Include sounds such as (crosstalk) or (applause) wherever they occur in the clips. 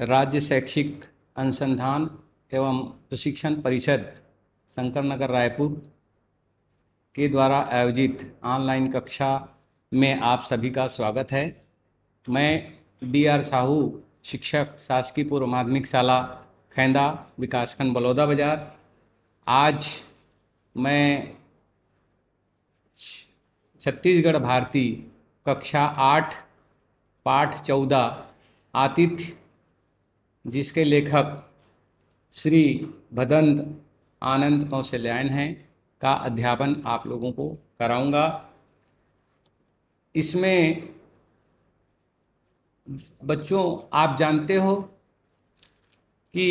राज्य शैक्षिक अनुसंधान एवं प्रशिक्षण परिषद शंकर नगर रायपुर के द्वारा आयोजित ऑनलाइन कक्षा में आप सभी का स्वागत है मैं डी आर साहू शिक्षक शासकीय पूर्व माध्यमिक शाला खैंदा विकासखंड बलौदा बाजार आज मैं छत्तीसगढ़ भारती कक्षा आठ पाठ चौदह आतिथ्य जिसके लेखक श्री भदंत आनंद कौशल्यायन हैं का अध्यापन आप लोगों को कराऊंगा इसमें बच्चों आप जानते हो कि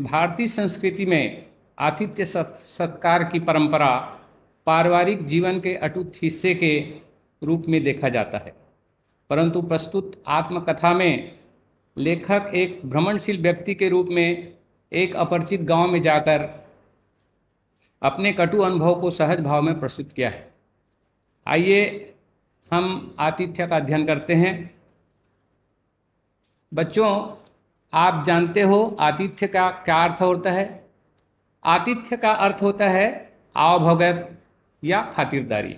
भारतीय संस्कृति में आतिथ्य सत्कार की परंपरा पारिवारिक जीवन के अटूट हिस्से के रूप में देखा जाता है परंतु प्रस्तुत आत्मकथा में लेखक एक भ्रमणशील व्यक्ति के रूप में एक अपरिचित गांव में जाकर अपने कटु अनुभव को सहज भाव में प्रस्तुत किया है आइए हम आतिथ्य का अध्ययन करते हैं बच्चों आप जानते हो आतिथ्य का क्या अर्थ होता है आतिथ्य का अर्थ होता है आवभगत या खातिरदारी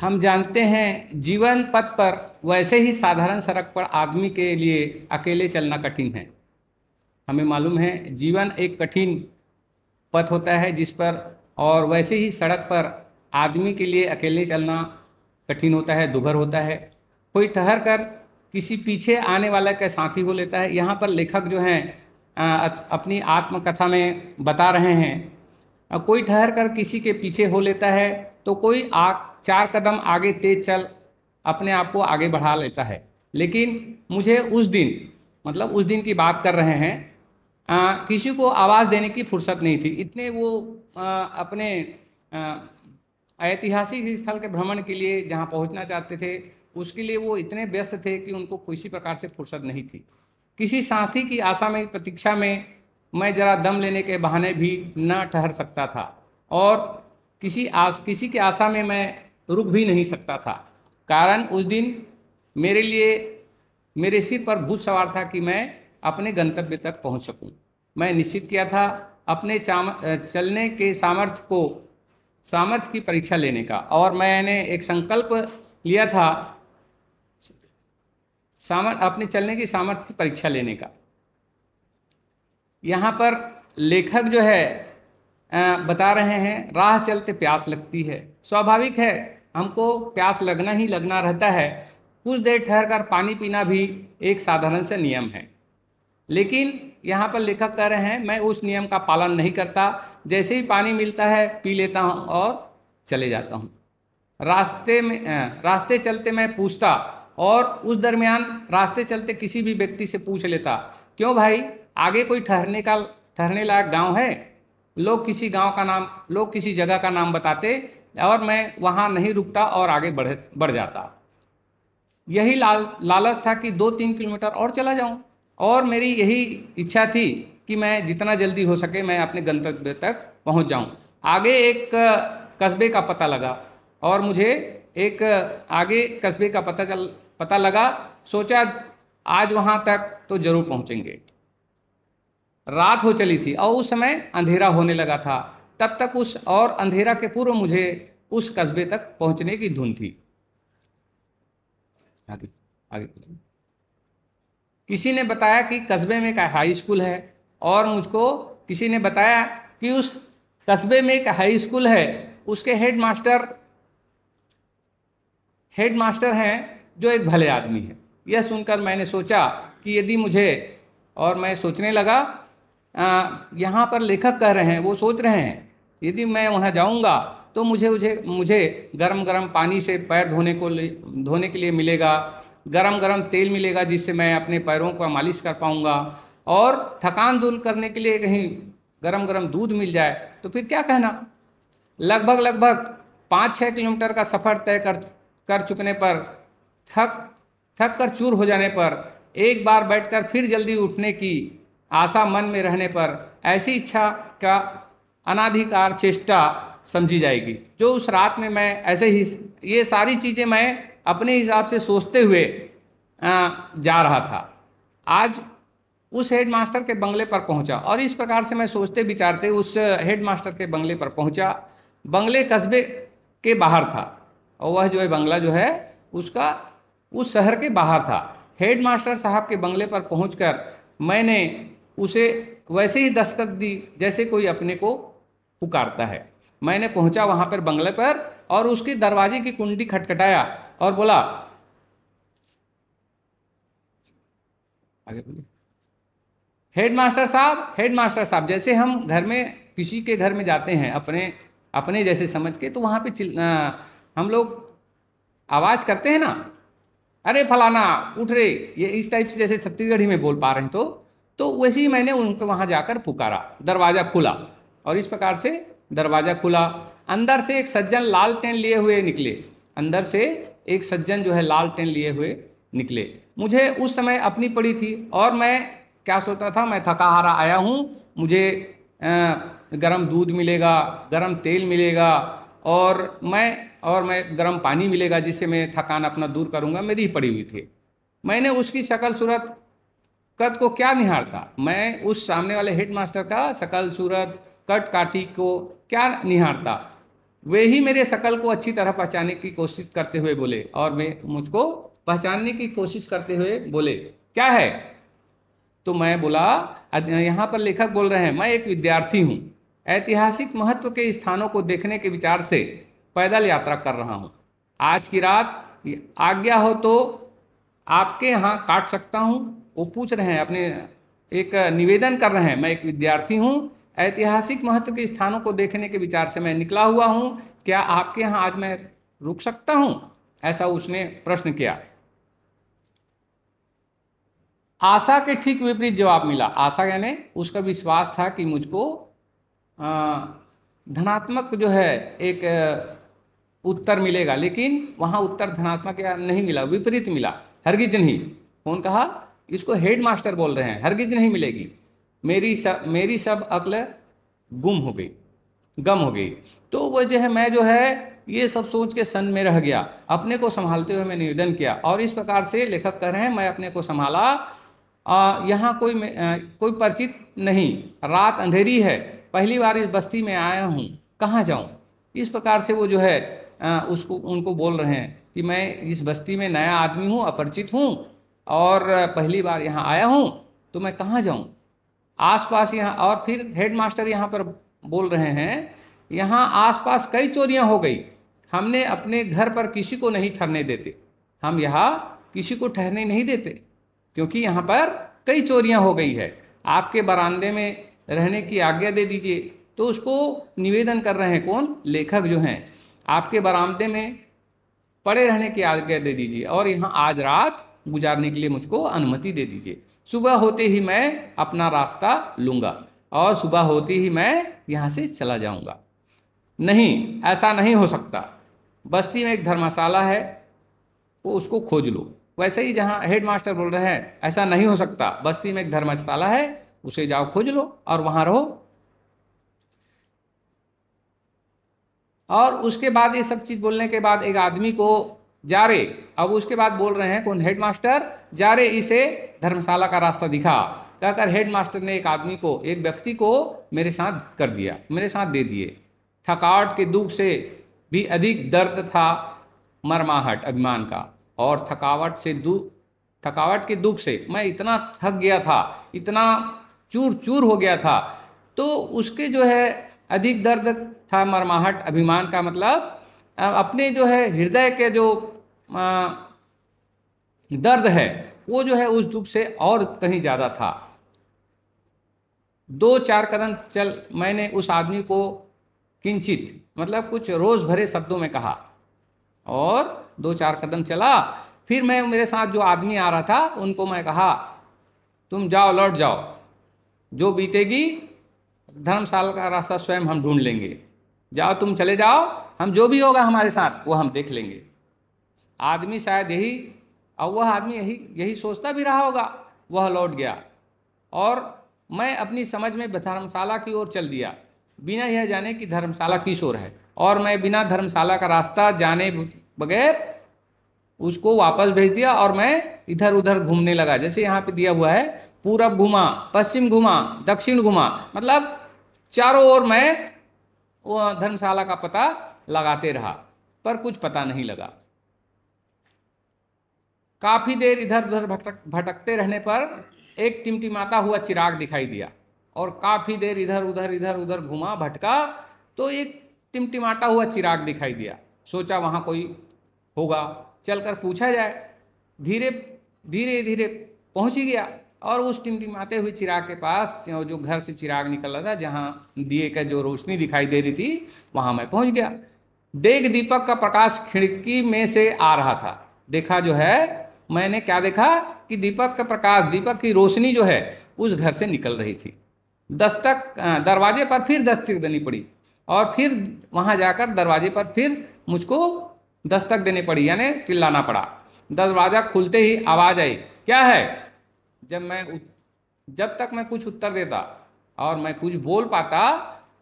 हम जानते हैं जीवन पथ पर वैसे ही साधारण सड़क पर आदमी के लिए अकेले चलना कठिन है हमें मालूम है जीवन एक कठिन पथ होता है जिस पर और वैसे ही सड़क पर आदमी के लिए अकेले चलना कठिन होता है दुभर होता है कोई ठहर कर किसी पीछे आने वाले का साथी हो लेता है यहाँ पर लेखक जो हैं अपनी आत्मकथा में बता रहे हैं कोई ठहर कर किसी के पीछे हो लेता है तो कोई आग चार कदम आगे तेज चल अपने आप को आगे बढ़ा लेता है लेकिन मुझे उस दिन मतलब उस दिन की बात कर रहे हैं आ, किसी को आवाज़ देने की फुर्सत नहीं थी इतने वो आ, अपने ऐतिहासिक स्थल के भ्रमण के लिए जहाँ पहुँचना चाहते थे उसके लिए वो इतने व्यस्त थे कि उनको किसी प्रकार से फुर्सत नहीं थी किसी साथी की आशा में प्रतीक्षा में मैं ज़रा दम लेने के बहाने भी न ठहर सकता था और किसी आस किसी की आशा में मैं रुक भी नहीं सकता था कारण उस दिन मेरे लिए मेरे सिर पर भूत सवार था कि मैं अपने गंतव्य तक पहुंच सकूं। मैं निश्चित किया था अपने चलने के सामर्थ्य को सामर्थ्य की परीक्षा लेने का और मैंने एक संकल्प लिया था सामर्थ अपने चलने की सामर्थ्य की परीक्षा लेने का यहाँ पर लेखक जो है बता रहे हैं राह चलते प्यास लगती है स्वाभाविक है हमको प्यास लगना ही लगना रहता है कुछ देर ठहर कर पानी पीना भी एक साधारण से नियम है लेकिन यहाँ पर लेखक कह रहे हैं मैं उस नियम का पालन नहीं करता जैसे ही पानी मिलता है पी लेता हूँ और चले जाता हूँ रास्ते में रास्ते चलते मैं पूछता और उस दरमियान रास्ते चलते किसी भी व्यक्ति से पूछ लेता क्यों भाई आगे कोई ठहरने का ठहरने लायक गांव है लोग किसी गांव का नाम लोग किसी जगह का नाम बताते और मैं वहाँ नहीं रुकता और आगे बढ़ बढ़ जाता यही लाल लालच था कि दो तीन किलोमीटर और चला जाऊँ और मेरी यही इच्छा थी कि मैं जितना जल्दी हो सके मैं अपने गंतव्य तक पहुँच जाऊँ आगे एक कस्बे का पता लगा और मुझे एक आगे कस्बे का पता चल पता लगा सोचा आज वहाँ तक तो ज़रूर पहुँचेंगे रात हो चली थी और उस समय अंधेरा होने लगा था तब तक उस और अंधेरा के पूर्व मुझे उस कस्बे तक पहुंचने की धुन थी आगे आगे किसी ने बताया कि कस्बे में का हाई स्कूल है और मुझको किसी ने बताया कि उस कस्बे में एक हाई स्कूल है उसके हेड मास्टर हेड मास्टर हैं जो एक भले आदमी है यह सुनकर मैंने सोचा कि यदि मुझे और मैं सोचने लगा यहाँ पर लेखक कह रहे हैं वो सोच रहे हैं यदि मैं वहाँ जाऊँगा तो मुझे मुझे मुझे गर्म गर्म पानी से पैर धोने को धोने के लिए मिलेगा गर्म गरम तेल मिलेगा जिससे मैं अपने पैरों का मालिश कर पाऊँगा और थकान दूर करने के लिए कहीं गर्म गरम दूध मिल जाए तो फिर क्या कहना लगभग लगभग पाँच छः किलोमीटर का सफ़र तय कर कर चुकने पर थक थक कर चूर हो जाने पर एक बार बैठकर फिर जल्दी उठने की आशा मन में रहने पर ऐसी इच्छा का अनाधिकार चेष्टा समझी जाएगी जो उस रात में मैं ऐसे ही ये सारी चीज़ें मैं अपने हिसाब से सोचते हुए जा रहा था आज उस हेडमास्टर के बंगले पर पहुंचा और इस प्रकार से मैं सोचते विचारते उस हेडमास्टर के बंगले पर पहुंचा बंगले कस्बे के बाहर था और वह जो है बंगला जो है उसका उस शहर के बाहर था हेडमास्टर साहब के बंगले पर पहुंचकर मैंने उसे वैसे ही दस्तक दी जैसे कोई अपने को पुकारता है मैंने पहुंचा वहां पर बंगले पर और उसके दरवाजे की कुंडी खटखटाया और बोला आगे बोलिए हेड मास्टर साहब हेड मास्टर साहब जैसे हम घर में किसी के घर में जाते हैं अपने अपने जैसे समझ के तो वहां पे चिल, आ, हम लोग आवाज़ करते हैं ना अरे फलाना उठ रे ये इस टाइप से जैसे छत्तीसगढ़ी में बोल पा रहे हैं तो तो वैसे ही मैंने उनको वहां जाकर पुकारा दरवाज़ा खुला और इस प्रकार से दरवाज़ा खुला अंदर से एक सज्जन लाल टेंट लिए हुए निकले अंदर से एक सज्जन जो है लाल टेंट लिए हुए निकले मुझे उस समय अपनी पड़ी थी और मैं क्या सोचता था मैं थका हारा आया हूँ मुझे गर्म दूध मिलेगा गर्म तेल मिलेगा और मैं और मैं गर्म पानी मिलेगा जिससे मैं थकान अपना दूर करूँगा मेरी ही पड़ी हुई थी मैंने उसकी शकल सूरत कद को क्या निहारता मैं उस सामने वाले हेड मास्टर का शकल सूरत कट काटी को क्या निहारता वे ही मेरे शकल को अच्छी तरह पहचानने की कोशिश करते हुए बोले और मैं मुझको पहचानने की कोशिश करते हुए बोले क्या है तो मैं बोला यहाँ पर लेखक बोल रहे हैं मैं एक विद्यार्थी हूँ ऐतिहासिक महत्व के स्थानों को देखने के विचार से पैदल यात्रा कर रहा हूँ आज की रात आज्ञा हो तो आपके यहाँ काट सकता हूँ वो पूछ रहे हैं अपने एक निवेदन कर रहे हैं मैं एक विद्यार्थी हूँ ऐतिहासिक महत्व के स्थानों को देखने के विचार से मैं निकला हुआ हूँ क्या आपके यहाँ आज मैं रुक सकता हूँ ऐसा उसने प्रश्न किया आशा के ठीक विपरीत जवाब मिला आशा यानी उसका विश्वास था कि मुझको धनात्मक जो है एक उत्तर मिलेगा लेकिन वहाँ उत्तर धनात्मक या नहीं मिला विपरीत मिला हरगिज नहीं कौन कहा इसको हेडमास्टर बोल रहे हैं हरगिज नहीं मिलेगी मेरी सब मेरी सब अक्ल गुम हो गई गम हो गई तो जो है मैं जो है ये सब सोच के सन में रह गया अपने को संभालते हुए मैं निवेदन किया और इस प्रकार से लेखक कह रहे हैं मैं अपने को संभाला यहाँ कोई आ, कोई परिचित नहीं रात अंधेरी है पहली बार इस बस्ती में आया हूँ कहाँ जाऊँ इस प्रकार से वो जो है आ, उसको उनको बोल रहे हैं कि मैं इस बस्ती में नया आदमी हूँ अपरिचित हूँ और पहली बार यहाँ आया हूँ तो मैं कहाँ जाऊँ आसपास यहाँ और फिर हेडमास्टर यहाँ पर बोल रहे हैं यहाँ आसपास कई चोरियाँ हो गई हमने अपने घर पर किसी को नहीं ठहरने देते हम यहाँ किसी को ठहरने नहीं देते क्योंकि यहाँ पर कई चोरियाँ हो गई है आपके बरामदे में रहने की आज्ञा दे दीजिए तो उसको निवेदन कर रहे हैं कौन लेखक जो हैं आपके बरामदे में पड़े रहने की आज्ञा दे दीजिए और यहाँ आज रात गुजारने के लिए मुझको अनुमति दे दीजिए सुबह होते ही मैं अपना रास्ता लूँगा और सुबह होते ही मैं यहाँ से चला जाऊँगा नहीं ऐसा नहीं हो सकता बस्ती में एक धर्मशाला है वो उसको खोज लो वैसे ही जहाँ हेड मास्टर बोल रहे हैं ऐसा नहीं हो सकता बस्ती में एक धर्मशाला है उसे जाओ खोज लो और वहाँ रहो और उसके बाद ये सब चीज़ बोलने के बाद एक आदमी को जा रे अब उसके बाद बोल रहे हैं कौन हेड मास्टर जा रे इसे धर्मशाला का रास्ता दिखा कहकर हेड मास्टर ने एक आदमी को एक व्यक्ति को मेरे साथ कर दिया मेरे साथ दे दिए थकावट के दुख से भी अधिक दर्द था मरमाहट अभिमान का और थकावट से दु थकावट के दुख से मैं इतना थक गया था इतना चूर चूर हो गया था तो उसके जो है अधिक दर्द था मरमाहट अभिमान का मतलब अपने जो है हृदय के जो दर्द है वो जो है उस दुख से और कहीं ज़्यादा था दो चार कदम चल मैंने उस आदमी को किंचित मतलब कुछ रोज भरे शब्दों में कहा और दो चार कदम चला फिर मैं मेरे साथ जो आदमी आ रहा था उनको मैं कहा तुम जाओ लौट जाओ जो बीतेगी धर्मशाला का रास्ता स्वयं हम ढूंढ लेंगे जाओ तुम चले जाओ हम जो भी होगा हमारे साथ वो हम देख लेंगे आदमी शायद यही और वह आदमी यही यही सोचता भी रहा होगा वह लौट गया और मैं अपनी समझ में धर्मशाला की ओर चल दिया बिना यह जाने कि धर्मशाला किस ओर है और मैं बिना धर्मशाला का रास्ता जाने बगैर उसको वापस भेज दिया और मैं इधर उधर घूमने लगा जैसे यहाँ पे दिया हुआ है पूरब घुमा पश्चिम घुमा दक्षिण घुमा मतलब चारों ओर मैं धर्मशाला का पता लगाते रहा पर कुछ पता नहीं लगा काफ़ी देर इधर उधर भटक भटकते रहने पर एक टिमटिमाता हुआ चिराग दिखाई दिया और काफ़ी देर इधर उधर इधर उधर घुमा भटका तो एक टिमटिमाता हुआ चिराग दिखाई दिया सोचा वहाँ कोई होगा चल कर पूछा जाए धीरे धीरे धीरे पहुँच ही गया और उस टिमटिमाते हुए चिराग के पास जो घर से चिराग निकल रहा था जहाँ दिए का जो रोशनी दिखाई दे रही थी वहाँ मैं पहुँच गया देख दीपक का प्रकाश खिड़की में से आ रहा था देखा जो है मैंने क्या देखा कि दीपक का प्रकाश दीपक की रोशनी जो है उस घर से निकल रही थी दस्तक दरवाजे पर फिर दस्तक देनी पड़ी और फिर वहाँ जाकर दरवाजे पर फिर मुझको दस्तक देनी पड़ी यानी चिल्लाना पड़ा दरवाज़ा खुलते ही आवाज़ आई क्या है जब मैं जब तक मैं कुछ उत्तर देता और मैं कुछ बोल पाता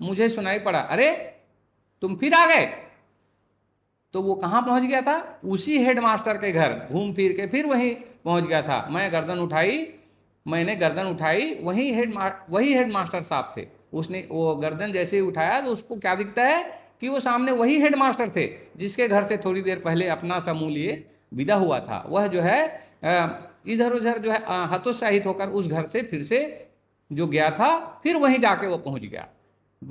मुझे सुनाई पड़ा अरे तुम फिर आ गए तो वो कहाँ पहुँच गया था उसी हेडमास्टर के घर घूम फिर के फिर वहीं पहुँच गया था मैं गर्दन उठाई मैंने गर्दन उठाई वही हेड वही हेड मास्टर साहब थे उसने वो गर्दन जैसे ही उठाया तो उसको क्या दिखता है कि वो सामने वही हेड मास्टर थे जिसके घर से थोड़ी देर पहले अपना समूह लिए विदा हुआ था वह जो है इधर उधर जो है हतोत्साहित होकर उस घर से फिर से जो गया था फिर वहीं जाके वो पहुंच गया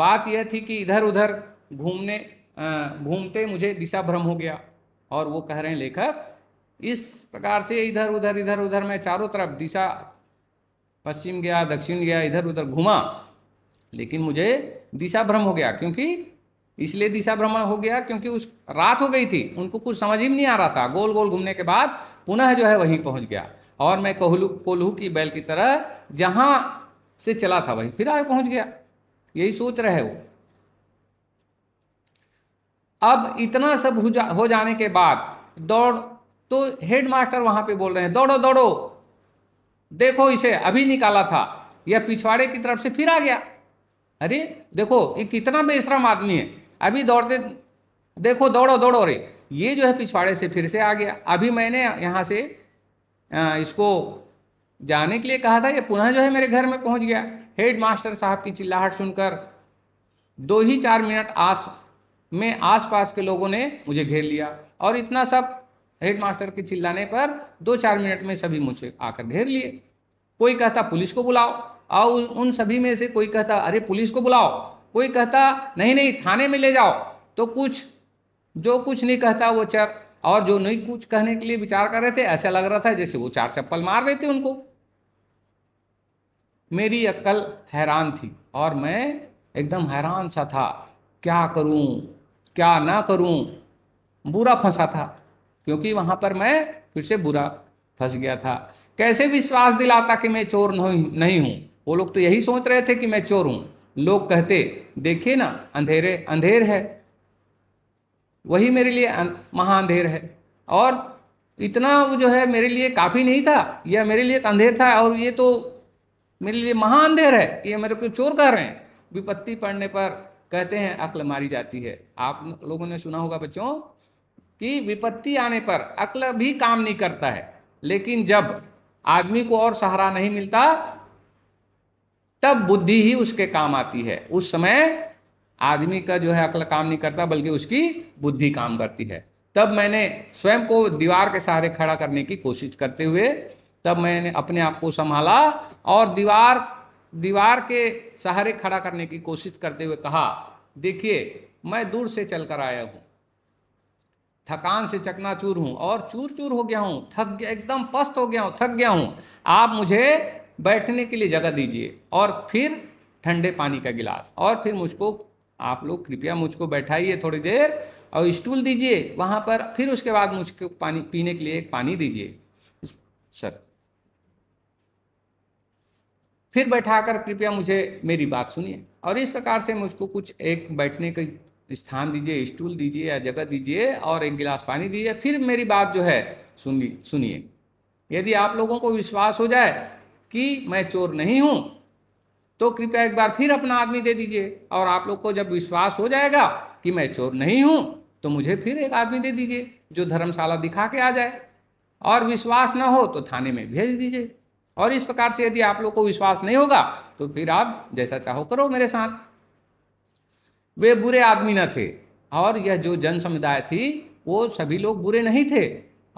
बात यह थी कि इधर उधर घूमने घूमते मुझे दिशा भ्रम हो गया और वो कह रहे हैं लेखक इस प्रकार से इधर उधर इधर उधर मैं चारों तरफ दिशा पश्चिम गया दक्षिण गया इधर उधर घूमा लेकिन मुझे दिशा भ्रम हो गया क्योंकि इसलिए दिशा भ्रम हो गया क्योंकि उस रात हो गई थी उनको कुछ समझ ही नहीं आ रहा था गोल गोल घूमने के बाद पुनः जो है वहीं पहुंच गया और मैं कोहलू कोल्हू की बैल की तरह जहां से चला था वहीं फिर आगे पहुंच गया यही सोच रहे वो अब इतना सब हो जा हो जाने के बाद दौड़ तो हेड मास्टर वहाँ पे बोल रहे हैं दौड़ो दौड़ो देखो इसे अभी निकाला था यह पिछवाड़े की तरफ से फिर आ गया अरे देखो ये कितना बेश्रम आदमी है अभी दौड़ते देखो दौड़ो दौड़ो अरे ये जो है पिछवाड़े से फिर से आ गया अभी मैंने यहाँ से इसको जाने के लिए कहा था ये पुनः जो है मेरे घर में पहुँच गया हेड मास्टर साहब की चिल्लाहट सुनकर दो ही चार मिनट आस में आसपास के लोगों ने मुझे घेर लिया और इतना सब हेडमास्टर के चिल्लाने पर दो चार मिनट में सभी मुझे आकर घेर लिए कोई कहता पुलिस को बुलाओ और उन सभी में से कोई कहता अरे पुलिस को बुलाओ कोई कहता नहीं नहीं थाने में ले जाओ तो कुछ जो कुछ नहीं कहता वो चर और जो नहीं कुछ कहने के लिए विचार कर रहे थे ऐसा लग रहा था जैसे वो चार चप्पल मार देते उनको मेरी अक्ल हैरान थी और मैं एकदम हैरान सा था क्या करूं क्या ना करूं बुरा फंसा था क्योंकि वहां पर मैं फिर से बुरा फंस गया था कैसे विश्वास दिलाता कि मैं चोर नहीं हूं वो लोग तो यही सोच रहे थे कि मैं चोर हूं लोग कहते देखिए ना अंधेरे अंधेर है वही मेरे लिए अं, महा अंधेर है और इतना जो है मेरे लिए काफ़ी नहीं था यह मेरे लिए तो अंधेर था और ये तो मेरे लिए महा अंधेर है ये मेरे को चोर कर रहे हैं विपत्ति पड़ने पर कहते हैं अक्ल मारी जाती है आप लोगों ने सुना होगा बच्चों कि विपत्ति आने पर अक्ल भी काम नहीं करता है लेकिन जब आदमी को और सहारा नहीं मिलता तब बुद्धि ही उसके काम आती है उस समय आदमी का जो है अक्ल काम नहीं करता बल्कि उसकी बुद्धि काम करती है तब मैंने स्वयं को दीवार के सहारे खड़ा करने की कोशिश करते हुए तब मैंने अपने आप को संभाला और दीवार दीवार के सहारे खड़ा करने की कोशिश करते हुए कहा देखिए मैं दूर से चलकर आया हूँ थकान से चकनाचूर हूँ और चूर चूर हो गया हूँ थक गया एकदम पस्त हो गया हूँ थक गया हूँ आप मुझे बैठने के लिए जगह दीजिए और फिर ठंडे पानी का गिलास और फिर मुझको आप लोग कृपया मुझको बैठाइए थोड़ी देर और स्टूल दीजिए वहाँ पर फिर उसके बाद मुझको पानी पीने के लिए एक पानी दीजिए सर फिर बैठाकर कृपया मुझे मेरी बात सुनिए और इस प्रकार से मुझको कुछ एक बैठने का स्थान दीजिए स्टूल दीजिए या जगह दीजिए और एक गिलास पानी दीजिए फिर मेरी बात जो है सुनिए सुनिए यदि आप लोगों को विश्वास हो जाए कि मैं चोर नहीं हूँ तो कृपया एक बार फिर अपना आदमी दे दीजिए और आप लोग को जब विश्वास हो जाएगा कि मैं चोर नहीं हूँ तो मुझे फिर एक आदमी दे दीजिए जो धर्मशाला दिखा के आ जाए और विश्वास ना हो तो थाने में भेज दीजिए और इस प्रकार से यदि आप लोग को विश्वास नहीं होगा तो फिर आप जैसा चाहो करो मेरे साथ वे बुरे आदमी न थे और यह जो जन समुदाय थी वो सभी लोग बुरे नहीं थे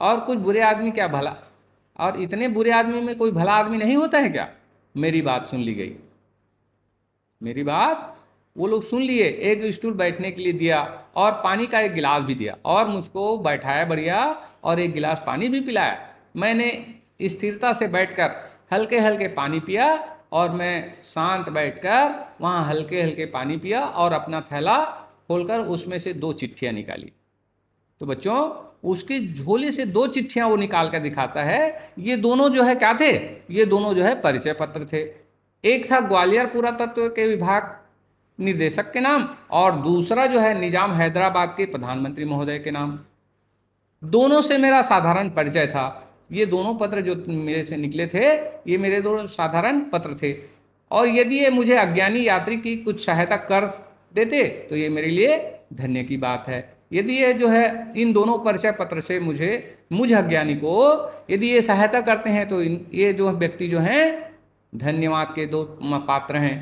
और कुछ बुरे आदमी क्या भला और इतने बुरे आदमी में कोई भला आदमी नहीं होता है क्या मेरी बात सुन ली गई मेरी बात वो लोग सुन लिए एक स्टूल बैठने के लिए दिया और पानी का एक गिलास भी दिया और मुझको बैठाया बढ़िया और एक गिलास पानी भी पिलाया मैंने स्थिरता से बैठकर हल्के हल्के पानी पिया और मैं शांत बैठकर वहाँ हल्के हल्के पानी पिया और अपना थैला खोलकर उसमें से दो चिट्ठियाँ निकाली तो बच्चों उसके झोले से दो चिट्ठियाँ वो निकाल कर दिखाता है ये दोनों जो है क्या थे ये दोनों जो है परिचय पत्र थे एक था ग्वालियर पुरातत्व के विभाग निदेशक के नाम और दूसरा जो है निजाम हैदराबाद के प्रधानमंत्री महोदय के नाम दोनों से मेरा साधारण परिचय था ये दोनों पत्र जो मेरे से निकले थे ये मेरे दोनों साधारण पत्र थे और यदि ये मुझे अज्ञानी यात्री की कुछ सहायता कर देते तो ये मेरे लिए धन्य की बात है यदि ये जो है इन दोनों परिचय पत्र से मुझे मुझ अज्ञानी को यदि ये सहायता करते हैं तो इन ये जो व्यक्ति जो हैं धन्यवाद के दो पात्र हैं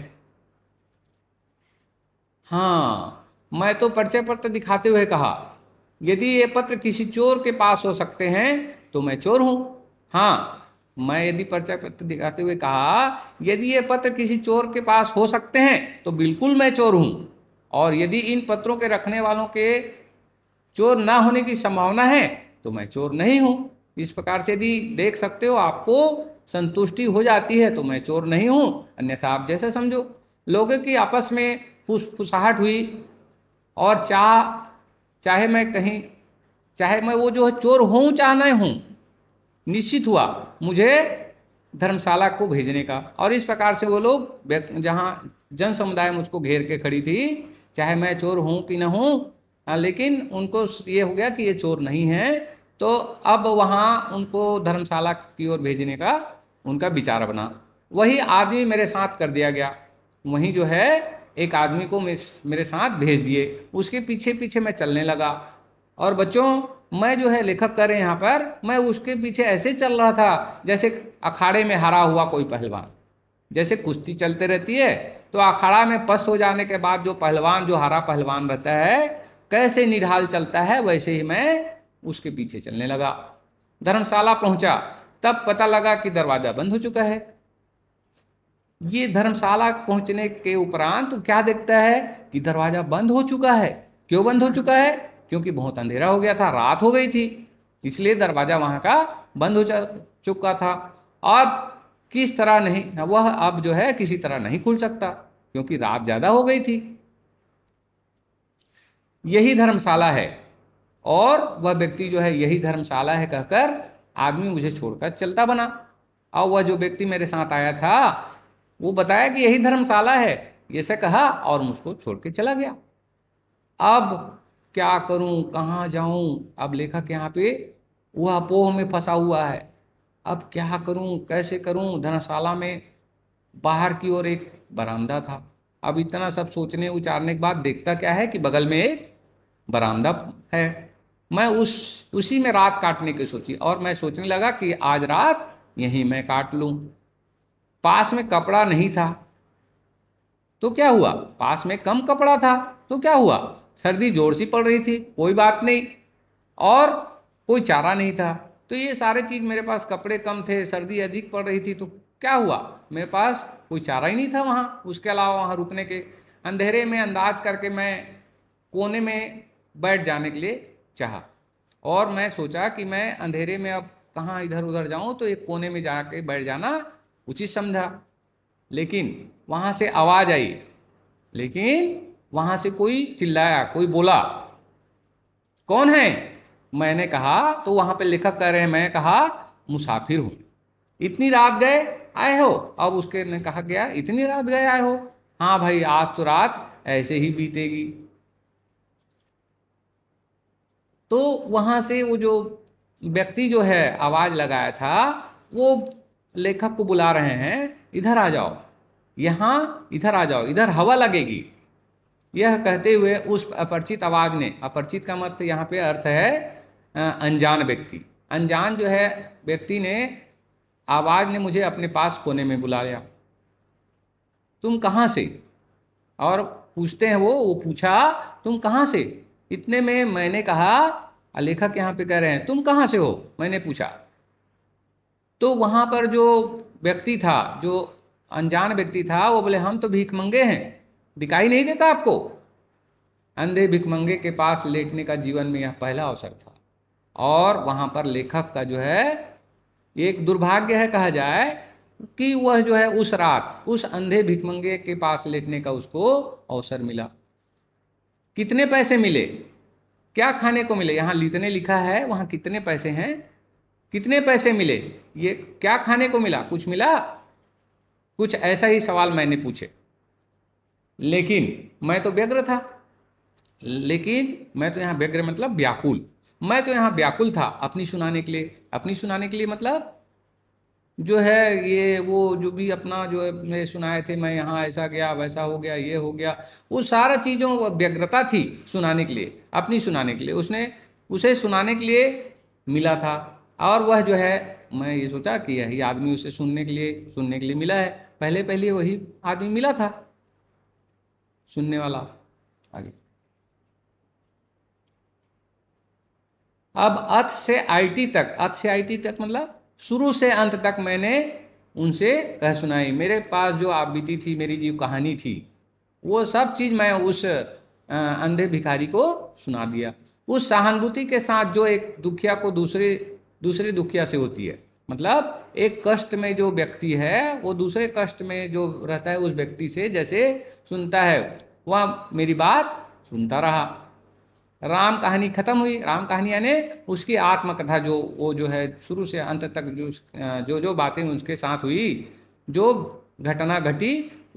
हाँ मैं तो परिचय पत्र दिखाते हुए कहा यदि ये पत्र किसी चोर के पास हो सकते हैं तो मैं चोर हूं हाँ मैं यदि पर्चा पत्र दिखाते हुए कहा यदि ये पत्र किसी चोर के पास हो सकते हैं तो बिल्कुल मैं चोर हूं और यदि इन पत्रों के रखने वालों के चोर ना होने की संभावना है तो मैं चोर नहीं हूं इस प्रकार से यदि देख सकते हो आपको संतुष्टि हो जाती है तो मैं चोर नहीं हूं अन्यथा आप जैसे समझो लोगों की आपस में फुसफुसाहट हुई और चाह चाहे मैं कहीं चाहे मैं वो जो है चोर हूँ चाहे नहीं हूँ निश्चित हुआ मुझे धर्मशाला को भेजने का और इस प्रकार से वो लोग जहाँ जन समुदाय मुझको घेर के खड़ी थी चाहे मैं चोर हूँ कि न हूँ हाँ, लेकिन उनको ये हो गया कि ये चोर नहीं है तो अब वहाँ उनको धर्मशाला की ओर भेजने का उनका विचार बना वही आदमी मेरे साथ कर दिया गया वहीं जो है एक आदमी को मेरे साथ भेज दिए उसके पीछे पीछे मैं चलने लगा और बच्चों मैं जो है लेखक हैं यहाँ पर मैं उसके पीछे ऐसे चल रहा था जैसे अखाड़े में हरा हुआ कोई पहलवान जैसे कुश्ती चलते रहती है तो अखाड़ा में पस्त हो जाने के बाद जो पहलवान जो हरा पहलवान रहता है कैसे निढाल चलता है वैसे ही मैं उसके पीछे चलने लगा धर्मशाला पहुंचा तब पता लगा कि दरवाजा बंद हो चुका है ये धर्मशाला पहुंचने के उपरांत तो क्या देखता है कि दरवाजा बंद हो चुका है क्यों बंद हो चुका है क्योंकि बहुत अंधेरा हो गया था रात हो गई थी इसलिए दरवाज़ा वहाँ का बंद हो चुका था और किस तरह नहीं वह अब जो है किसी तरह नहीं खुल सकता क्योंकि रात ज़्यादा हो गई थी यही धर्मशाला है और वह व्यक्ति जो है यही धर्मशाला है कहकर आदमी मुझे छोड़कर चलता बना और वह जो व्यक्ति मेरे साथ आया था वो बताया कि यही धर्मशाला है ऐसे कहा और मुझको छोड़ के चला गया अब क्या करूं कहां जाऊं अब लेखक यहाँ पे वह अपोह में फंसा हुआ है अब क्या करूं कैसे करूं धर्मशाला में बाहर की ओर एक बरामदा था अब इतना सब सोचने उचारने के बाद देखता क्या है कि बगल में एक बरामदा है मैं उस उसी में रात काटने की सोची और मैं सोचने लगा कि आज रात यहीं मैं काट लूं पास में कपड़ा नहीं था तो क्या हुआ पास में कम कपड़ा था तो क्या हुआ सर्दी जोर सी पड़ रही थी कोई बात नहीं और कोई चारा नहीं था तो ये सारे चीज़ मेरे पास कपड़े कम थे सर्दी अधिक पड़ रही थी तो क्या हुआ मेरे पास कोई चारा ही नहीं था वहाँ उसके अलावा वहाँ रुकने के अंधेरे में अंदाज करके मैं कोने में बैठ जाने के लिए चाह और मैं सोचा कि मैं अंधेरे में अब कहाँ इधर उधर जाऊँ तो एक कोने में जाके बैठ जाना उचित समझा लेकिन वहाँ से आवाज़ आई लेकिन वहां से कोई चिल्लाया कोई बोला कौन है मैंने कहा तो वहां पे लेखक कह रहे हैं मैं कहा मुसाफिर हूं इतनी रात गए आए हो अब उसके ने कहा गया इतनी रात गए आए हो हाँ भाई आज तो रात ऐसे ही बीतेगी तो वहां से वो जो व्यक्ति जो है आवाज़ लगाया था वो लेखक को बुला रहे हैं इधर आ जाओ यहाँ इधर आ जाओ इधर हवा लगेगी यह कहते हुए उस अपरिचित आवाज़ ने अपरिचित का मत मतलब यहाँ पे अर्थ है अनजान व्यक्ति अनजान जो है व्यक्ति ने आवाज़ ने मुझे अपने पास कोने में बुलाया तुम कहाँ से और पूछते हैं वो वो पूछा तुम कहाँ से इतने में मैंने कहा लेखक यहाँ पे कह रहे हैं तुम कहाँ से हो मैंने पूछा तो वहाँ पर जो व्यक्ति था जो अनजान व्यक्ति था वो बोले हम तो भीख मंगे हैं दिखाई नहीं देता आपको अंधे भिकमंगे के पास लेटने का जीवन में यह पहला अवसर था और वहां पर लेखक का जो है एक दुर्भाग्य है कहा जाए कि वह जो है उस रात उस अंधे भिकमंगे के पास लेटने का उसको अवसर मिला कितने पैसे मिले क्या खाने को मिले यहाँ लितने लिखा है वहाँ कितने पैसे हैं कितने पैसे मिले ये क्या खाने को मिला कुछ मिला कुछ ऐसा ही सवाल मैंने पूछे लेकिन मैं तो व्यग्र था लेकिन मैं तो यहाँ व्यग्र मतलब व्याकुल मैं तो यहाँ व्याकुल था अपनी सुनाने के लिए अपनी सुनाने के लिए मतलब जो है ये वो जो भी अपना जो मैं सुनाए थे मैं यहाँ ऐसा गया वैसा हो गया ये हो गया वो सारा चीज़ों व्यग्रता थी सुनाने के लिए अपनी सुनाने के लिए उसने उसे सुनाने के लिए मिला था और वह जो है मैं ये सोचा कि यही आदमी उसे सुनने के लिए सुनने के लिए मिला है पहले पहले वही आदमी मिला था सुनने वाला आगे अब अथ से आईटी तक अथ से आईटी तक मतलब शुरू से अंत तक मैंने उनसे कह सुनाई मेरे पास जो बीती थी मेरी जो कहानी थी वो सब चीज़ मैं उस अंधे भिखारी को सुना दिया उस सहानुभूति के साथ जो एक दुखिया को दूसरे दूसरे दुखिया से होती है मतलब एक कष्ट में जो व्यक्ति है वो दूसरे कष्ट में जो रहता है उस व्यक्ति से जैसे सुनता है वह मेरी बात सुनता रहा राम कहानी खत्म हुई राम कहानी यानी उसकी आत्मकथा जो वो जो है शुरू से अंत तक जो जो जो बातें उसके साथ हुई जो घटना घटी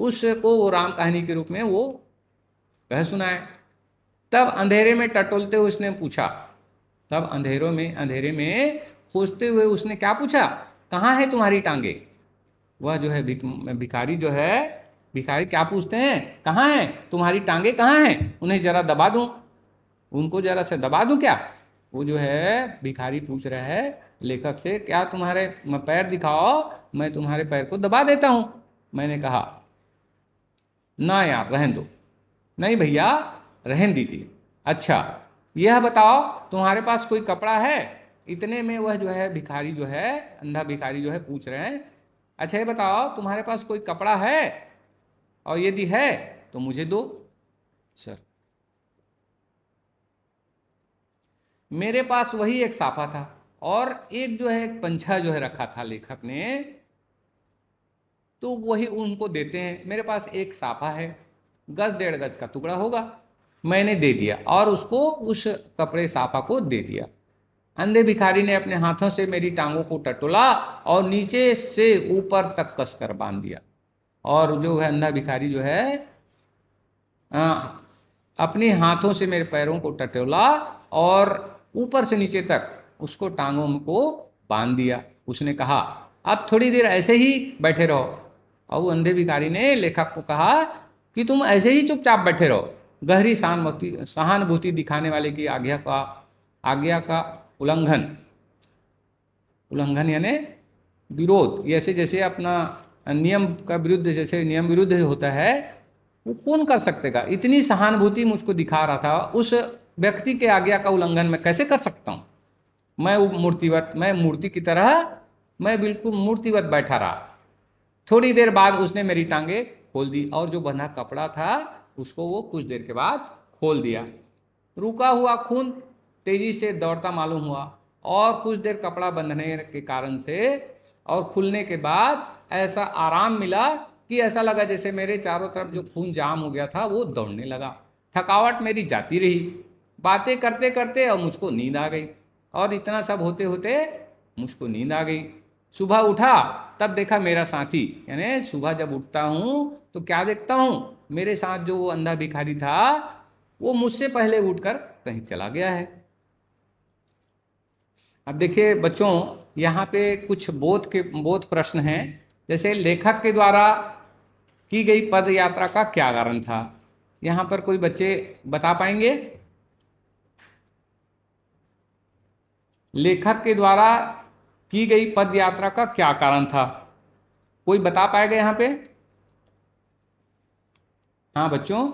उसको वो राम कहानी के रूप में वो कह सुनाए तब अंधेरे में टटोलते हुए उसने पूछा तब अंधेरों में अंधेरे में खोजते हुए उसने क्या पूछा कहाँ है तुम्हारी टांगे वह जो है भिखारी जो है भिखारी क्या पूछते हैं कहाँ है तुम्हारी टांगे कहाँ हैं उन्हें जरा दबा दूँ उनको जरा से दबा दूँ क्या वो जो है भिखारी पूछ रहा है लेखक से क्या तुम्हारे पैर दिखाओ मैं तुम्हारे पैर को दबा देता हूँ मैंने कहा ना यार रहन दो नहीं भैया रहन दीजिए अच्छा यह बताओ तुम्हारे पास कोई कपड़ा है इतने में वह जो है भिखारी जो है अंधा भिखारी जो है पूछ रहे हैं अच्छा ये बताओ तुम्हारे पास कोई कपड़ा है और यदि है तो मुझे दो सर मेरे पास वही एक साफा था और एक जो है एक पंछा जो है रखा था लेखक ने तो वही उनको देते हैं मेरे पास एक साफा है गज डेढ़ गज का टुकड़ा होगा मैंने दे दिया और उसको उस कपड़े साफा को दे दिया अंधे भिखारी ने अपने हाथों से मेरी टांगों को टटोला और नीचे से ऊपर तक कसकर बांध दिया और जो है अंधा भिखारी जो है आ, अपने हाथों से मेरे पैरों को टटोला और ऊपर से नीचे तक उसको टांगों को बांध दिया उसने कहा अब थोड़ी देर ऐसे ही बैठे रहो और वो अंधे भिखारी ने लेखक को कहा कि तुम ऐसे ही चुपचाप बैठे रहो गहरी सहानुभूति सहानुभूति दिखाने वाले की आज्ञा का आज्ञा का उल्लंघन उल्लंघन यानी विरोध जैसे जैसे अपना नियम का विरुद्ध जैसे नियम विरुद्ध होता है वो कौन कर सकतेगा इतनी सहानुभूति मुझको दिखा रहा था उस व्यक्ति के आज्ञा का उल्लंघन मैं कैसे कर सकता हूँ मैं वो मूर्तिवत मैं मूर्ति की तरह मैं बिल्कुल मूर्तिवत बैठा रहा थोड़ी देर बाद उसने मेरी टांगे खोल दी और जो बंधा कपड़ा था उसको वो कुछ देर के बाद खोल दिया रुका हुआ खून तेज़ी से दौड़ता मालूम हुआ और कुछ देर कपड़ा बंधने के कारण से और खुलने के बाद ऐसा आराम मिला कि ऐसा लगा जैसे मेरे चारों तरफ जो खून जाम हो गया था वो दौड़ने लगा थकावट मेरी जाती रही बातें करते करते और मुझको नींद आ गई और इतना सब होते होते मुझको नींद आ गई सुबह उठा तब देखा मेरा साथी यानी सुबह जब उठता हूँ तो क्या देखता हूँ मेरे साथ जो वो अंधा भिखारी था वो मुझसे पहले उठकर कहीं चला गया है अब देखिए बच्चों यहाँ पे कुछ बोध के बोध प्रश्न हैं जैसे लेखक के द्वारा की गई पद यात्रा का क्या कारण था यहाँ पर कोई बच्चे बता पाएंगे लेखक के द्वारा की गई पद यात्रा का क्या कारण था कोई बता पाएगा यहाँ पे हाँ बच्चों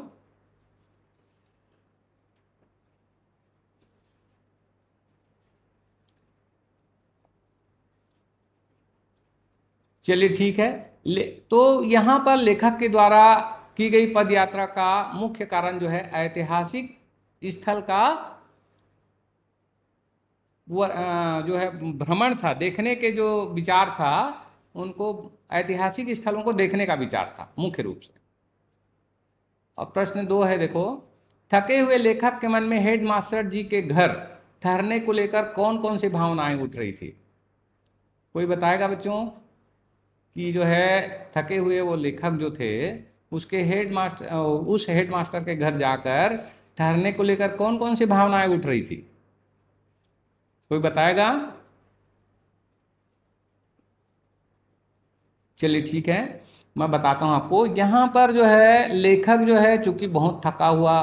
चलिए ठीक है तो यहाँ पर लेखक के द्वारा की गई पद यात्रा का मुख्य कारण जो है ऐतिहासिक स्थल का जो है भ्रमण था देखने के जो विचार था उनको ऐतिहासिक स्थलों को देखने का विचार था मुख्य रूप से और प्रश्न दो है देखो थके हुए लेखक के मन में हेडमास्टर जी के घर ठहरने को लेकर कौन कौन सी भावनाएं उठ रही थी कोई बताएगा बच्चों कि जो है थके हुए वो लेखक जो थे उसके हेड मास्टर उस हेड मास्टर के घर जाकर ठहरने को लेकर कौन कौन सी भावनाएं उठ रही थी कोई बताएगा चलिए ठीक है मैं बताता हूं आपको यहां पर जो है लेखक जो है चूंकि बहुत थका हुआ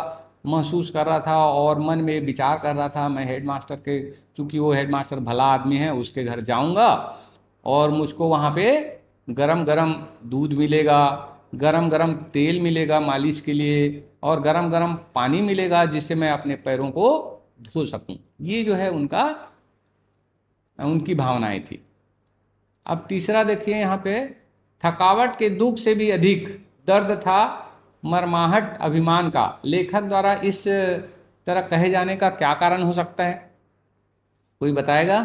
महसूस कर रहा था और मन में विचार कर रहा था मैं हेडमास्टर के चूंकि वो हेडमास्टर भला आदमी है उसके घर जाऊंगा और मुझको वहां पे गरम गरम दूध मिलेगा गरम गरम तेल मिलेगा मालिश के लिए और गरम गरम पानी मिलेगा जिससे मैं अपने पैरों को धो सकूं ये जो है उनका उनकी भावनाएं थी अब तीसरा देखिए यहाँ पे थकावट के दुख से भी अधिक दर्द था मरमाहट अभिमान का लेखक द्वारा इस तरह कहे जाने का क्या कारण हो सकता है कोई बताएगा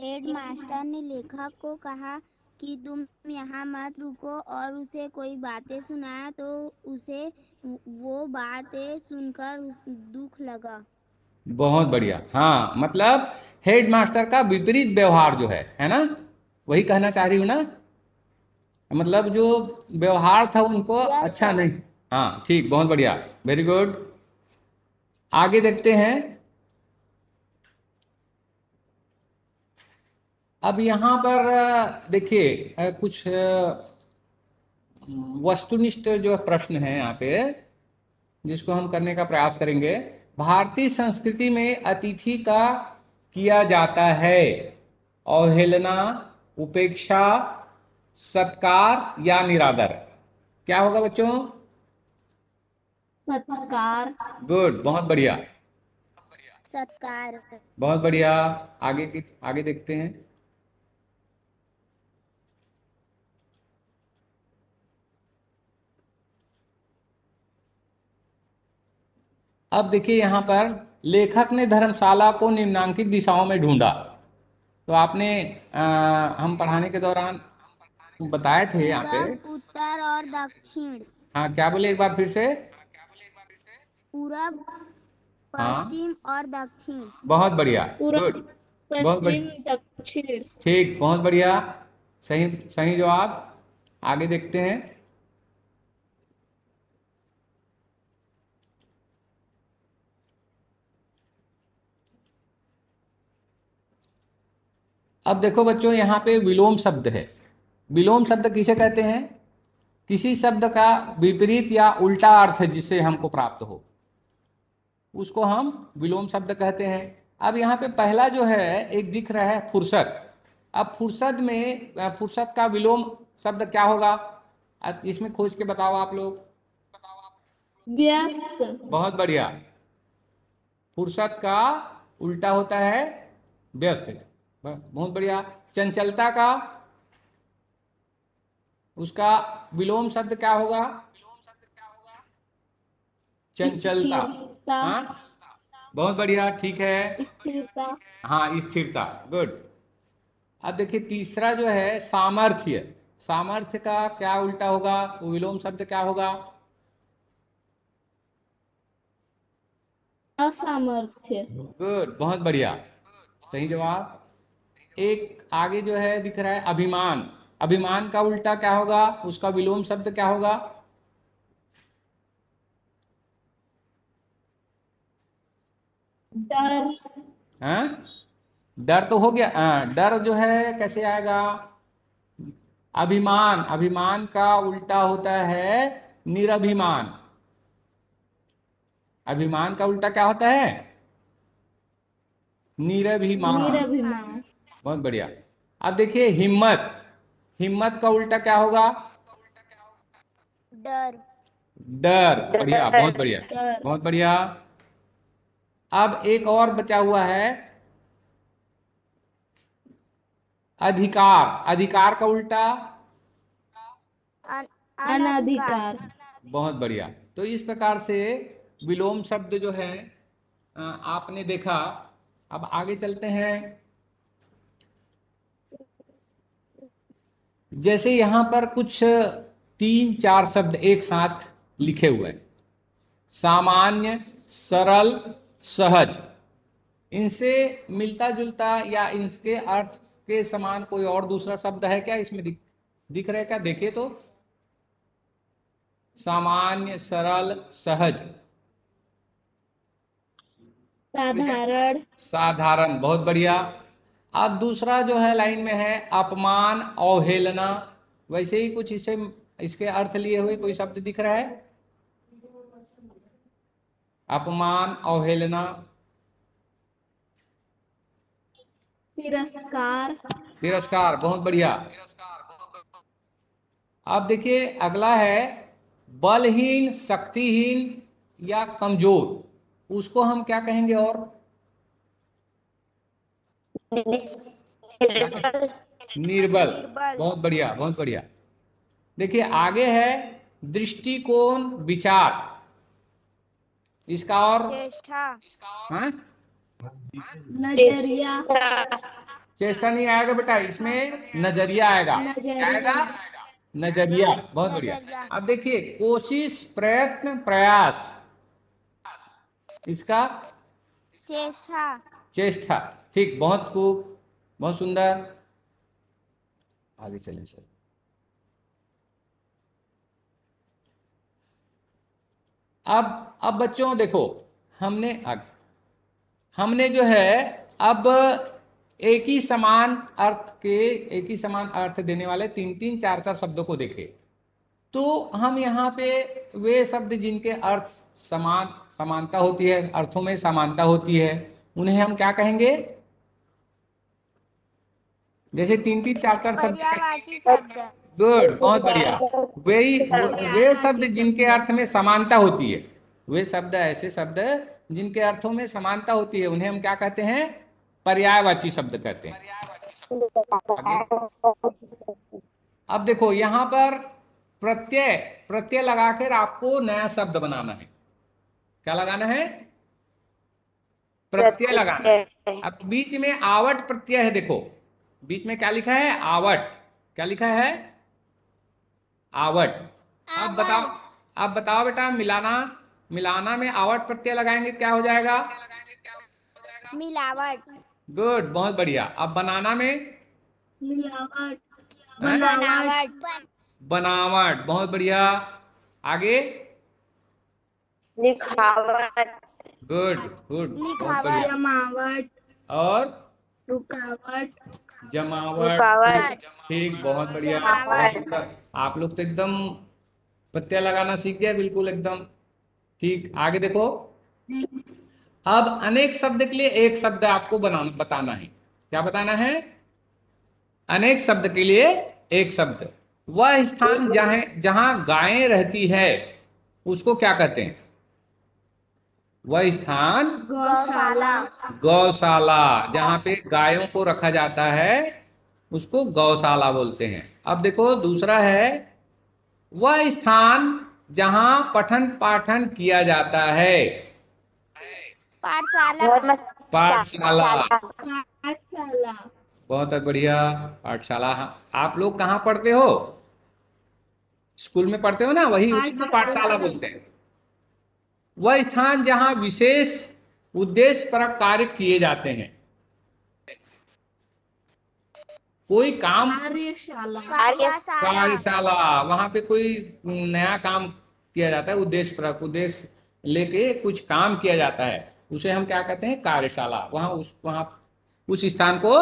हेडमास्टर ने लेखक को कहा कि तुम यहाँ मत रुको और उसे कोई बातें सुनाया तो उसे वो बातें सुनकर दुख लगा बहुत बढ़िया हाँ मतलब हेडमास्टर का विपरीत व्यवहार जो है है ना वही कहना चाह रही हूँ ना मतलब जो व्यवहार था उनको yes, अच्छा नहीं हाँ ठीक बहुत बढ़िया वेरी गुड आगे देखते हैं अब यहाँ पर देखिए कुछ वस्तुनिष्ठ जो प्रश्न है यहाँ पे जिसको हम करने का प्रयास करेंगे भारतीय संस्कृति में अतिथि का किया जाता है अवहेलना उपेक्षा सत्कार या निरादर क्या होगा बच्चों सत्कार गुड बहुत बढ़िया सत्कार बहुत बढ़िया आगे आगे देखते हैं अब देखिए यहाँ पर लेखक ने धर्मशाला को निम्नांकित दिशाओं में ढूंढा तो आपने आ, हम पढ़ाने के दौरान बताए थे यहाँ पे उत्तर और दक्षिण हाँ क्या बोले एक बार फिर से पूरब हाँ। पश्चिम और दक्षिण बहुत बढ़िया गुड बहुत बढ़िया ठीक बहुत बढ़िया सही सही जवाब आगे देखते हैं अब देखो बच्चों यहाँ पे विलोम शब्द है विलोम शब्द किसे कहते हैं किसी शब्द का विपरीत या उल्टा अर्थ जिससे हमको प्राप्त हो उसको हम विलोम शब्द कहते हैं अब यहाँ पे पहला जो है एक दिख रहा है फुर्सत अब फुर्सत में फुर्सत का विलोम शब्द क्या होगा इसमें खोज के बताओ आप लोग बहुत बढ़िया फुर्सत का उल्टा होता है व्यस्त बहुत बढ़िया चंचलता का उसका विलोम शब्द क्या होगा चंचलता हाँ बहुत बढ़िया ठीक है हाँ स्थिरता गुड अब देखिए तीसरा जो है सामर्थ्य सामर्थ्य का क्या उल्टा होगा विलोम शब्द क्या होगा असामर्थ्य गुड बहुत बढ़िया सही जवाब एक आगे जो है दिख रहा है अभिमान अभिमान का उल्टा क्या होगा उसका विलोम शब्द क्या होगा डर हाँ डर तो हो गया हाँ डर जो है कैसे आएगा अभिमान अभिमान का उल्टा होता है निरभिमान अभिमान का उल्टा क्या होता है निरभिमान बहुत बढ़िया अब देखिए हिम्मत हिम्मत का उल्टा क्या होगा डर डर बढ़िया बहुत बढ़िया बहुत बढ़िया अब एक और बचा हुआ है अधिकार अधिकार का उल्टा अनाधिकार बहुत बढ़िया तो इस प्रकार से विलोम शब्द जो है आपने देखा अब आगे चलते हैं जैसे यहाँ पर कुछ तीन चार शब्द एक साथ लिखे हुए हैं सामान्य सरल सहज इनसे मिलता जुलता या इनके अर्थ के समान कोई और दूसरा शब्द है क्या इसमें दिख दिख रहे क्या देखे तो सामान्य सरल सहज साधारण साधारण बहुत बढ़िया अब दूसरा जो है लाइन में है अपमान अवहेलना वैसे ही कुछ इसे इसके अर्थ लिए हुए कोई शब्द दिख रहा है अपमान अवहेलना तिरस्कार तिरस्कार बहुत बढ़िया आप देखिए अगला है बलहीन शक्तिहीन या कमजोर उसको हम क्या कहेंगे और निर्बल बहुत बढ़िया बहुत बढ़िया देखिए आगे है दृष्टिकोण विचार इसका और हाँ? नजरिया चेष्टा नहीं आएगा बेटा इसमें नजरिया आएगा आएगा नजरिया बहुत बढ़िया अब देखिए कोशिश प्रयत्न प्रयास इसका चेष्टा चेष्टा ठीक बहुत खूब बहुत सुंदर आगे चलें सर अब अब बच्चों देखो हमने आगे हमने जो है अब एक ही समान अर्थ के एक ही समान अर्थ देने वाले तीन तीन चार चार शब्दों को देखे तो हम यहाँ पे वे शब्द जिनके अर्थ समान समानता होती है अर्थों में समानता होती है उन्हें हम क्या कहेंगे जैसे तीन तीन चार चार शब्द गुड बहुत बढ़िया वही वे शब्द जिनके अर्थ में समानता होती है वे शब्द ऐसे शब्द जिनके अर्थों में समानता होती है उन्हें हम क्या कहते हैं पर्यायवाची शब्द कहते हैं अब देखो यहाँ पर प्रत्यय प्रत्यय लगाकर आपको नया शब्द बनाना है क्या लगाना है प्रत्यय लगाना अब बीच में आवट प्रत्यय है देखो बीच में क्या लिखा है आवट क्या लिखा है आवट अब बताओ अब बताओ बेटा मिलाना मिलाना में आवट प्रत्यय लगाएंगे क्या हो जाएगा मिलावट गुड बहुत बढ़िया अब बनाना में मिलावट बनावट बनावट बहुत बढ़िया आगे लिखावट गुड गुड जमावट और रुकावट जमावट ठीक बहुत बढ़िया आप लोग तो एकदम पत्तिया लगाना सीख गया बिल्कुल एकदम ठीक आगे देखो अब अनेक शब्द के लिए एक शब्द आपको बनाना बताना है क्या बताना है अनेक शब्द के लिए एक शब्द वह स्थान जहां जहां गायें रहती है उसको क्या कहते हैं वह स्थान गौशाला गौशाला जहाँ पे गायों को रखा जाता है उसको गौशाला बोलते हैं अब देखो दूसरा है वह स्थान जहाँ पठन पाठन किया जाता है पाठशाला पाठशाला बहुत बढ़िया पाठशाला आप लोग कहाँ पढ़ते हो स्कूल में पढ़ते हो ना वही को पाठशाला बोलते हैं वह स्थान जहाँ विशेष उद्देश्य पर कार्य किए जाते हैं कोई काम कार्यशाला कार्यशाला वहां पे कोई नया काम किया जाता है उद्देश्य पर उद्देश्य लेके कुछ काम किया जाता है उसे हम क्या कहते हैं कार्यशाला वहां उस वहां उस स्थान को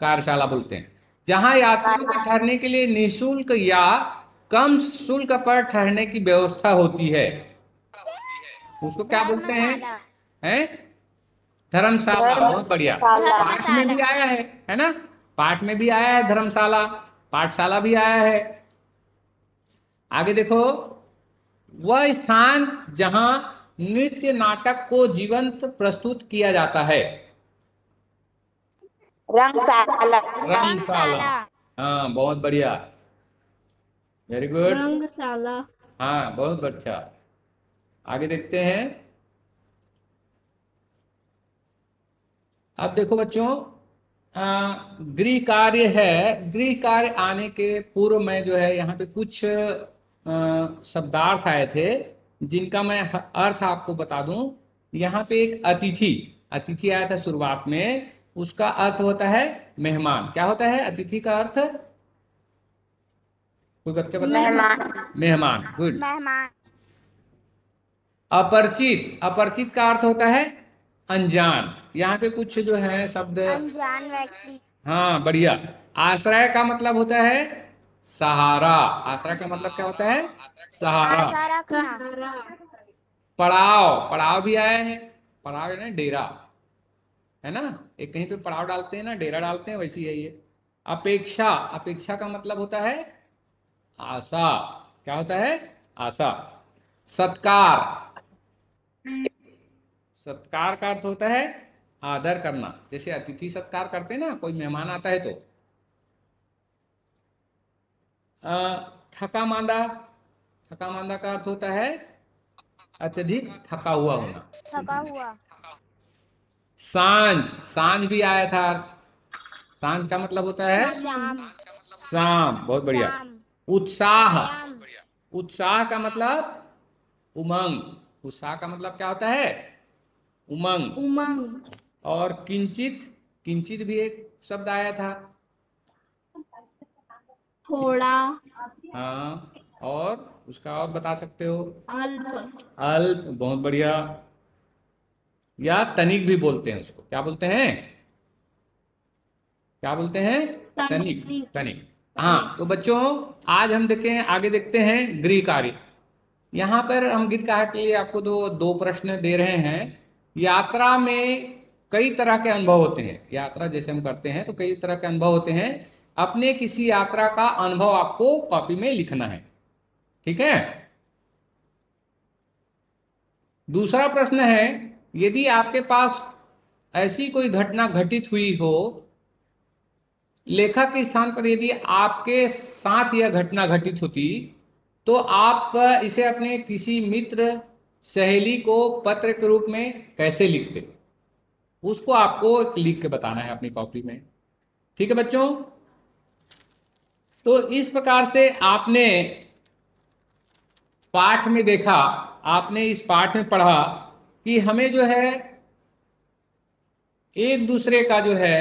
कार्यशाला बोलते हैं जहां यात्रियों के ठहरने के लिए निशुल्क या कम शुल्क पर ठहरने की व्यवस्था होती है उसको क्या बोलते हैं हैं धर्मशाला बहुत बढ़िया पाठ में भी आया है है ना पाठ में भी आया है धर्मशाला पाठशाला भी आया है आगे देखो वह स्थान जहां नृत्य नाटक को जीवंत प्रस्तुत किया जाता है रंगशाला रंगशाला हाँ बहुत बढ़िया वेरी गुड रंगशाला हाँ बहुत बढ़िया आगे देखते हैं अब देखो बच्चों गृह कार्य है गृह कार्य आने के पूर्व में जो है यहाँ पे कुछ शब्दार्थ आए थे जिनका मैं अर्थ आपको बता दूं यहाँ पे एक अतिथि अतिथि आया था शुरुआत में उसका अर्थ होता है मेहमान क्या होता है अतिथि का अर्थ कोई बच्चे बता मेहमान मेहमान गुड मेहमान अपरिचित अपरिचित का अर्थ होता है अनजान यहाँ पे कुछ जो है शब्द अनजान व्यक्ति हाँ बढ़िया आश्रय का मतलब होता है सहारा आश्रय का मतलब क्या होता है सहारा पड़ाव पड़ाव भी आया है पड़ाव है ना डेरा है ना एक कहीं पे पड़ाव डालते हैं ना डेरा डालते हैं वैसी है ये अपेक्षा अपेक्षा का मतलब होता है आशा क्या होता है आशा सत्कार सत्कार का अर्थ होता है आदर करना जैसे अतिथि सत्कार करते ना कोई मेहमान आता है तो थका मांदा थका मांदा का अर्थ होता है अत्यधिक थका हुआ होना थका हुआ सांझ सांझ भी आया था सांझ का मतलब होता है शाम बहुत बढ़िया उत्साह उत्साह का मतलब उमंग उत्साह का मतलब क्या होता है उमंग उमंग और किंचित किंचित भी एक शब्द आया था थोड़ा हाँ और उसका और बता सकते हो अल्प अल्प बहुत बढ़िया या तनिक भी बोलते हैं उसको क्या बोलते हैं क्या बोलते हैं तनिक तनिक हाँ तो बच्चों आज हम देखे आगे देखते हैं गृह कार्य यहाँ पर हम गृह कार्य के लिए आपको दो दो प्रश्न दे रहे हैं यात्रा में कई तरह के अनुभव होते हैं यात्रा जैसे हम करते हैं तो कई तरह के अनुभव होते हैं अपने किसी यात्रा का अनुभव आपको कॉपी में लिखना है ठीक है दूसरा प्रश्न है यदि आपके पास ऐसी कोई घटना घटित हुई हो लेखक के स्थान पर यदि आपके साथ यह घटना घटित होती तो आप इसे अपने किसी मित्र सहेली को पत्र के रूप में कैसे लिखते उसको आपको लिख के बताना है अपनी कॉपी में ठीक है बच्चों तो इस प्रकार से आपने पाठ में देखा आपने इस पाठ में पढ़ा कि हमें जो है एक दूसरे का जो है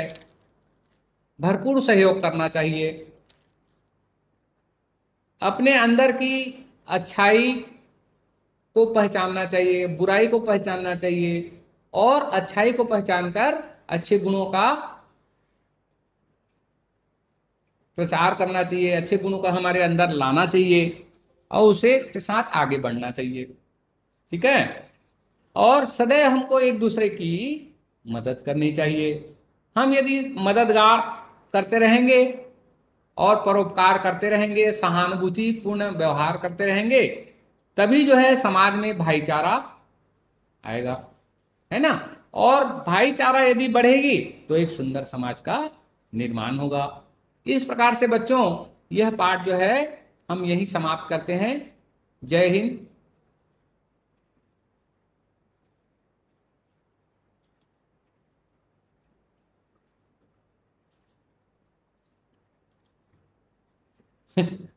भरपूर सहयोग करना चाहिए अपने अंदर की अच्छाई को पहचानना चाहिए बुराई को पहचानना चाहिए और अच्छाई को पहचानकर अच्छे गुणों का प्रचार करना चाहिए अच्छे गुणों का हमारे अंदर लाना चाहिए और उसे के साथ आगे बढ़ना चाहिए ठीक है और सदैव हमको एक दूसरे की मदद करनी चाहिए हम यदि मददगार करते रहेंगे और परोपकार करते रहेंगे सहानुभूतिपूर्ण व्यवहार करते रहेंगे तभी जो है समाज में भाईचारा आएगा है ना और भाईचारा यदि बढ़ेगी तो एक सुंदर समाज का निर्माण होगा इस प्रकार से बच्चों यह पाठ जो है हम यही समाप्त करते हैं जय हिंद Yeah. (laughs)